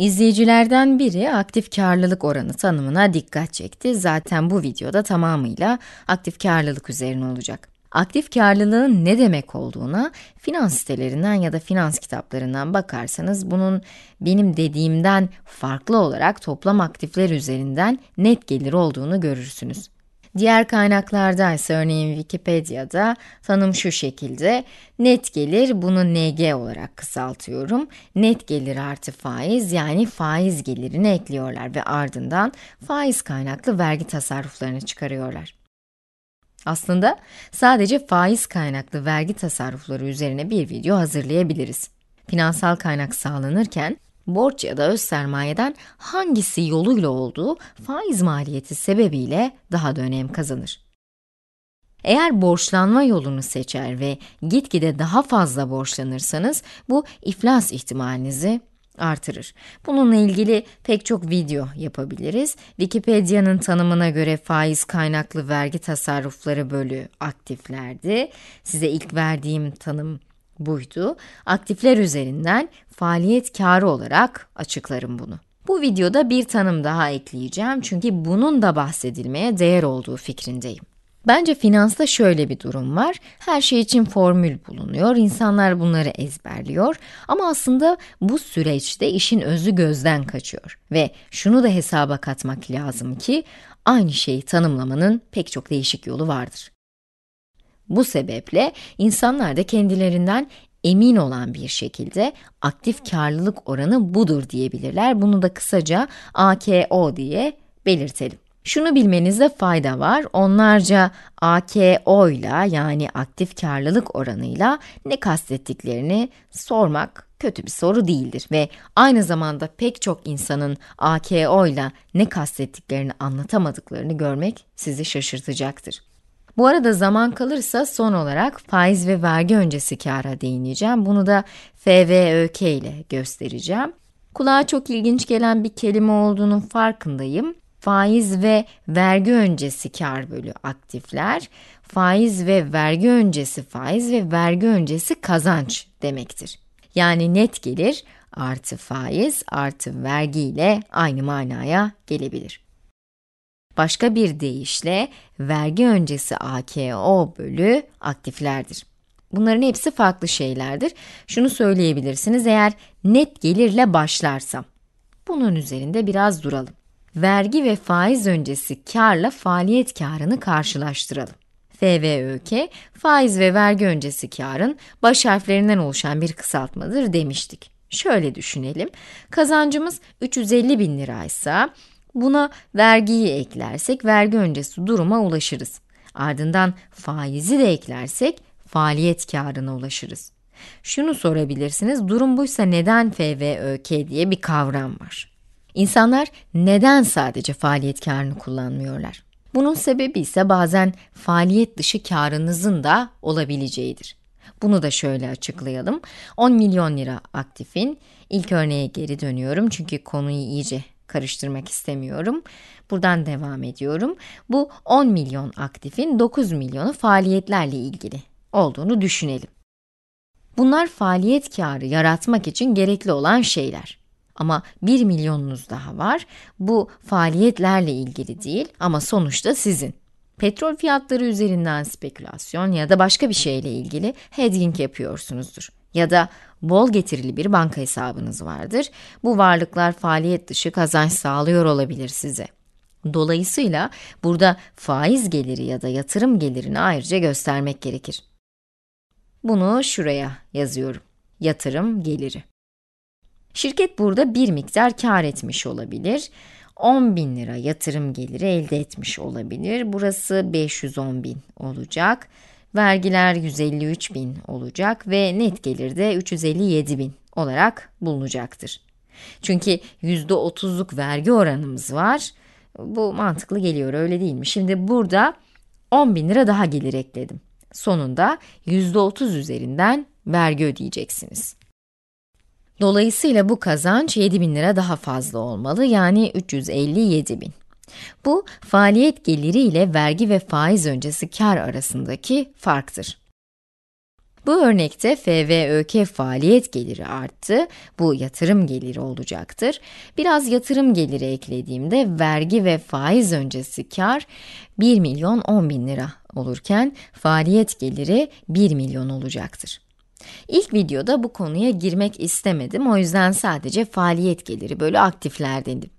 İzleyicilerden biri aktif karlılık oranı tanımına dikkat çekti. Zaten bu videoda tamamıyla aktif karlılık üzerine olacak. Aktif karlılığın ne demek olduğuna finans sitelerinden ya da finans kitaplarından bakarsanız bunun benim dediğimden farklı olarak toplam aktifler üzerinden net gelir olduğunu görürsünüz. Diğer kaynaklarda ise örneğin Wikipedia'da tanım şu şekilde. Net gelir bunu NG olarak kısaltıyorum. Net gelir artı faiz yani faiz gelirini ekliyorlar ve ardından faiz kaynaklı vergi tasarruflarını çıkarıyorlar. Aslında sadece faiz kaynaklı vergi tasarrufları üzerine bir video hazırlayabiliriz. Finansal kaynak sağlanırken borç ya da öz sermayeden hangisi yoluyla olduğu faiz maliyeti sebebiyle daha da önem kazanır. Eğer borçlanma yolunu seçer ve gitgide daha fazla borçlanırsanız bu iflas ihtimalinizi artırır. Bununla ilgili pek çok video yapabiliriz. Wikipedia'nın tanımına göre faiz kaynaklı vergi tasarrufları bölü aktiflerdi. Size ilk verdiğim tanım buydu. Aktifler üzerinden faaliyet karı olarak açıklarım bunu. Bu videoda bir tanım daha ekleyeceğim çünkü bunun da bahsedilmeye değer olduğu fikrindeyim. Bence finansta şöyle bir durum var. Her şey için formül bulunuyor, insanlar bunları ezberliyor ama aslında bu süreçte işin özü gözden kaçıyor. Ve şunu da hesaba katmak lazım ki aynı şeyi tanımlamanın pek çok değişik yolu vardır. Bu sebeple insanlar da kendilerinden emin olan bir şekilde aktif karlılık oranı budur diyebilirler. Bunu da kısaca AKO diye belirtelim. Şunu bilmenizde fayda var. Onlarca AKO ile yani aktif karlılık oranıyla ne kastettiklerini sormak kötü bir soru değildir ve aynı zamanda pek çok insanın AKO ile ne kastettiklerini anlatamadıklarını görmek sizi şaşırtacaktır. Bu arada zaman kalırsa son olarak faiz ve vergi öncesi kâra değineceğim. Bunu da FVÖK ile göstereceğim. Kulağa çok ilginç gelen bir kelime olduğunun farkındayım. Faiz ve vergi öncesi kar bölü aktifler, faiz ve vergi öncesi faiz ve vergi öncesi kazanç demektir. Yani net gelir artı faiz artı vergi ile aynı manaya gelebilir. Başka bir deyişle vergi öncesi AKO bölü aktiflerdir. Bunların hepsi farklı şeylerdir. Şunu söyleyebilirsiniz eğer net gelirle başlarsa. Bunun üzerinde biraz duralım. Vergi ve faiz öncesi karla faaliyet karını karşılaştıralım. FVÖK, faiz ve vergi öncesi karın baş harflerinden oluşan bir kısaltmadır demiştik. Şöyle düşünelim, kazancımız 350 bin liraysa Buna vergiyi eklersek vergi öncesi duruma ulaşırız. Ardından faizi de eklersek faaliyet karına ulaşırız. Şunu sorabilirsiniz, durum buysa neden FVÖK diye bir kavram var? İnsanlar neden sadece faaliyet karını kullanmıyorlar? Bunun sebebi ise bazen faaliyet dışı karınızın da olabileceğidir. Bunu da şöyle açıklayalım. 10 milyon lira aktifin, ilk örneğe geri dönüyorum çünkü konuyu iyice karıştırmak istemiyorum. Buradan devam ediyorum. Bu 10 milyon aktifin 9 milyonu faaliyetlerle ilgili olduğunu düşünelim. Bunlar faaliyet karı yaratmak için gerekli olan şeyler. Ama 1 milyonunuz daha var. Bu faaliyetlerle ilgili değil ama sonuçta sizin. Petrol fiyatları üzerinden spekülasyon ya da başka bir şeyle ilgili hedging yapıyorsunuzdur ya da bol getirili bir banka hesabınız vardır. Bu varlıklar faaliyet dışı kazanç sağlıyor olabilir size. Dolayısıyla burada faiz geliri ya da yatırım gelirini ayrıca göstermek gerekir. Bunu şuraya yazıyorum. Yatırım geliri. Şirket burada bir miktar kar etmiş olabilir. 10 bin lira yatırım geliri elde etmiş olabilir. Burası 510 bin olacak vergiler 153 bin olacak ve net gelir de 357 bin olarak bulunacaktır. Çünkü %30'luk vergi oranımız var. Bu mantıklı geliyor öyle değil mi? Şimdi burada 10 bin lira daha gelir ekledim. Sonunda %30 üzerinden vergi ödeyeceksiniz. Dolayısıyla bu kazanç 7 bin lira daha fazla olmalı yani 357 bin. Bu, faaliyet geliri ile vergi ve faiz öncesi kar arasındaki farktır. Bu örnekte FVÖK faaliyet geliri arttı, bu yatırım geliri olacaktır. Biraz yatırım geliri eklediğimde vergi ve faiz öncesi kar 1 milyon 10 bin lira olurken faaliyet geliri 1 milyon olacaktır. İlk videoda bu konuya girmek istemedim o yüzden sadece faaliyet geliri bölü aktifler dedim.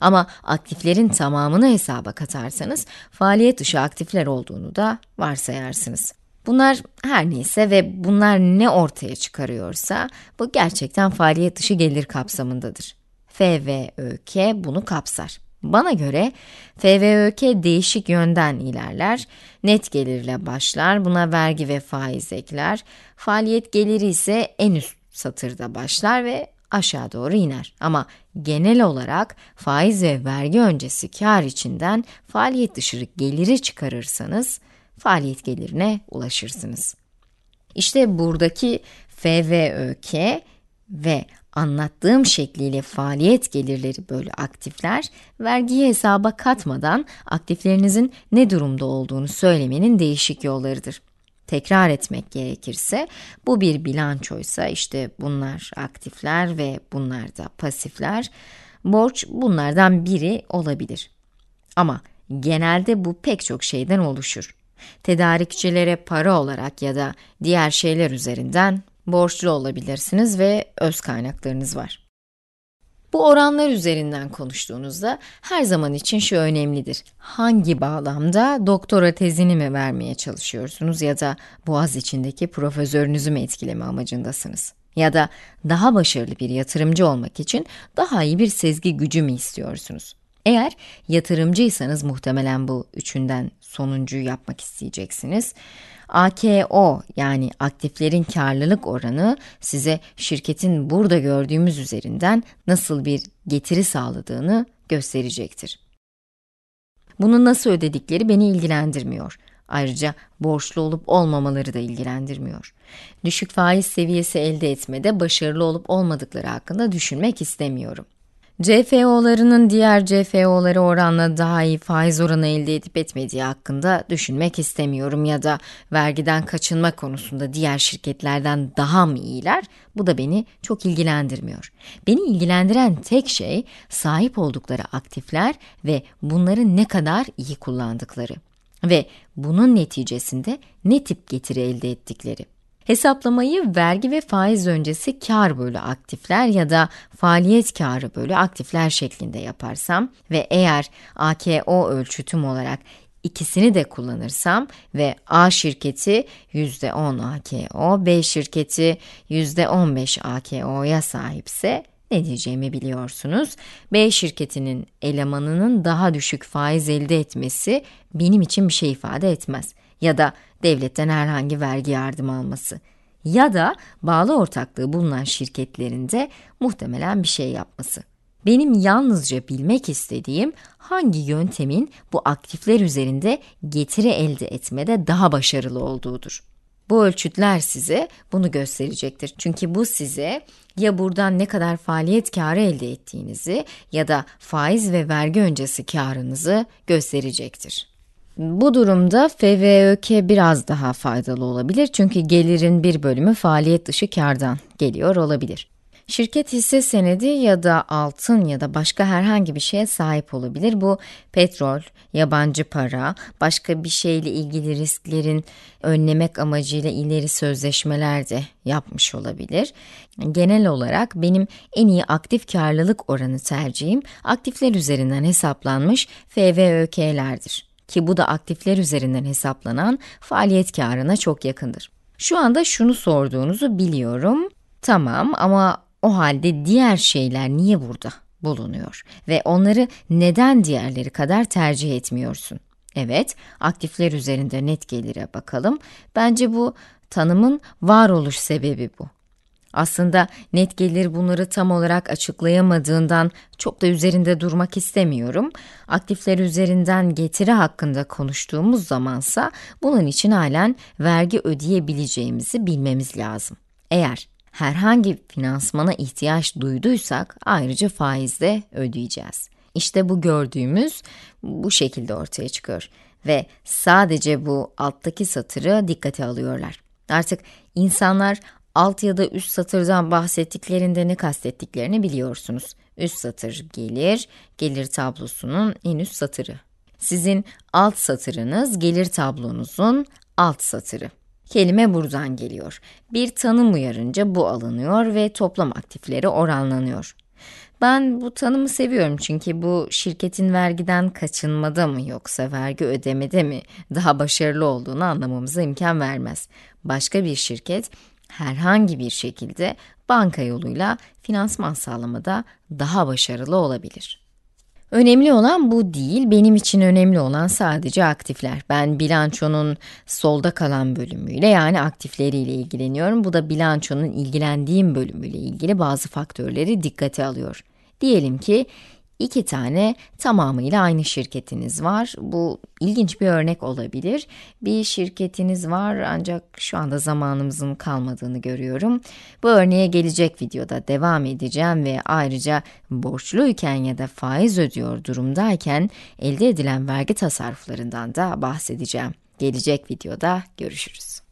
Ama aktiflerin tamamını hesaba katarsanız faaliyet dışı aktifler olduğunu da varsayarsınız. Bunlar her neyse ve bunlar ne ortaya çıkarıyorsa bu gerçekten faaliyet dışı gelir kapsamındadır. FVÖK bunu kapsar. Bana göre FVÖK değişik yönden ilerler, net gelirle başlar, buna vergi ve faiz ekler, faaliyet geliri ise en üst satırda başlar ve aşağı doğru iner. Ama genel olarak faiz ve vergi öncesi kar içinden faaliyet dışarı geliri çıkarırsanız faaliyet gelirine ulaşırsınız. İşte buradaki FVÖK ve anlattığım şekliyle faaliyet gelirleri bölü aktifler, vergiyi hesaba katmadan aktiflerinizin ne durumda olduğunu söylemenin değişik yollarıdır tekrar etmek gerekirse bu bir bilançoysa işte bunlar aktifler ve bunlar da pasifler. Borç bunlardan biri olabilir. Ama genelde bu pek çok şeyden oluşur. Tedarikçilere para olarak ya da diğer şeyler üzerinden borçlu olabilirsiniz ve öz kaynaklarınız var. Bu oranlar üzerinden konuştuğunuzda her zaman için şu önemlidir. Hangi bağlamda doktora tezini mi vermeye çalışıyorsunuz ya da boğaz içindeki profesörünüzü mü etkileme amacındasınız? Ya da daha başarılı bir yatırımcı olmak için daha iyi bir sezgi gücü mü istiyorsunuz? Eğer yatırımcıysanız muhtemelen bu üçünden sonuncuyu yapmak isteyeceksiniz. AKO yani aktiflerin karlılık oranı size şirketin burada gördüğümüz üzerinden nasıl bir getiri sağladığını gösterecektir. Bunu nasıl ödedikleri beni ilgilendirmiyor. Ayrıca borçlu olup olmamaları da ilgilendirmiyor. Düşük faiz seviyesi elde etmede başarılı olup olmadıkları hakkında düşünmek istemiyorum. CFO'larının diğer CFO'ları oranla daha iyi faiz oranı elde edip etmediği hakkında düşünmek istemiyorum ya da vergiden kaçınma konusunda diğer şirketlerden daha mı iyiler? Bu da beni çok ilgilendirmiyor. Beni ilgilendiren tek şey sahip oldukları aktifler ve bunları ne kadar iyi kullandıkları ve bunun neticesinde ne tip getiri elde ettikleri. Hesaplamayı vergi ve faiz öncesi kar bölü aktifler ya da faaliyet karı bölü aktifler şeklinde yaparsam ve eğer AKO ölçütüm olarak ikisini de kullanırsam ve A şirketi %10 AKO, B şirketi %15 AKO'ya sahipse ne diyeceğimi biliyorsunuz. B şirketinin elemanının daha düşük faiz elde etmesi benim için bir şey ifade etmez ya da devletten herhangi vergi yardım alması ya da bağlı ortaklığı bulunan şirketlerinde muhtemelen bir şey yapması. Benim yalnızca bilmek istediğim hangi yöntemin bu aktifler üzerinde getiri elde etmede daha başarılı olduğudur. Bu ölçütler size bunu gösterecektir. Çünkü bu size ya buradan ne kadar faaliyet karı elde ettiğinizi ya da faiz ve vergi öncesi karınızı gösterecektir. Bu durumda FVÖK biraz daha faydalı olabilir çünkü gelirin bir bölümü faaliyet dışı kardan geliyor olabilir. Şirket hisse senedi ya da altın ya da başka herhangi bir şeye sahip olabilir. Bu petrol, yabancı para, başka bir şeyle ilgili risklerin önlemek amacıyla ileri sözleşmeler de yapmış olabilir. Genel olarak benim en iyi aktif karlılık oranı tercihim aktifler üzerinden hesaplanmış FVÖK'lerdir ki bu da aktifler üzerinden hesaplanan faaliyet karına çok yakındır. Şu anda şunu sorduğunuzu biliyorum. Tamam ama o halde diğer şeyler niye burada bulunuyor ve onları neden diğerleri kadar tercih etmiyorsun? Evet, aktifler üzerinde net gelire bakalım. Bence bu tanımın varoluş sebebi bu. Aslında net gelir bunları tam olarak açıklayamadığından çok da üzerinde durmak istemiyorum. Aktifler üzerinden getiri hakkında konuştuğumuz zamansa bunun için halen vergi ödeyebileceğimizi bilmemiz lazım. Eğer herhangi finansmana ihtiyaç duyduysak ayrıca faiz de ödeyeceğiz. İşte bu gördüğümüz bu şekilde ortaya çıkıyor ve sadece bu alttaki satırı dikkate alıyorlar. Artık insanlar alt ya da üst satırdan bahsettiklerinde ne kastettiklerini biliyorsunuz. Üst satır gelir, gelir tablosunun en üst satırı. Sizin alt satırınız gelir tablonuzun alt satırı. Kelime buradan geliyor. Bir tanım uyarınca bu alınıyor ve toplam aktifleri oranlanıyor. Ben bu tanımı seviyorum çünkü bu şirketin vergiden kaçınmada mı yoksa vergi ödemede mi daha başarılı olduğunu anlamamıza imkan vermez. Başka bir şirket herhangi bir şekilde banka yoluyla finansman sağlamada daha başarılı olabilir. Önemli olan bu değil, benim için önemli olan sadece aktifler. Ben bilançonun solda kalan bölümüyle yani aktifleriyle ilgileniyorum. Bu da bilançonun ilgilendiğim bölümüyle ilgili bazı faktörleri dikkate alıyor. Diyelim ki iki tane tamamıyla aynı şirketiniz var. Bu ilginç bir örnek olabilir. Bir şirketiniz var ancak şu anda zamanımızın kalmadığını görüyorum. Bu örneğe gelecek videoda devam edeceğim ve ayrıca borçluyken ya da faiz ödüyor durumdayken elde edilen vergi tasarruflarından da bahsedeceğim. Gelecek videoda görüşürüz.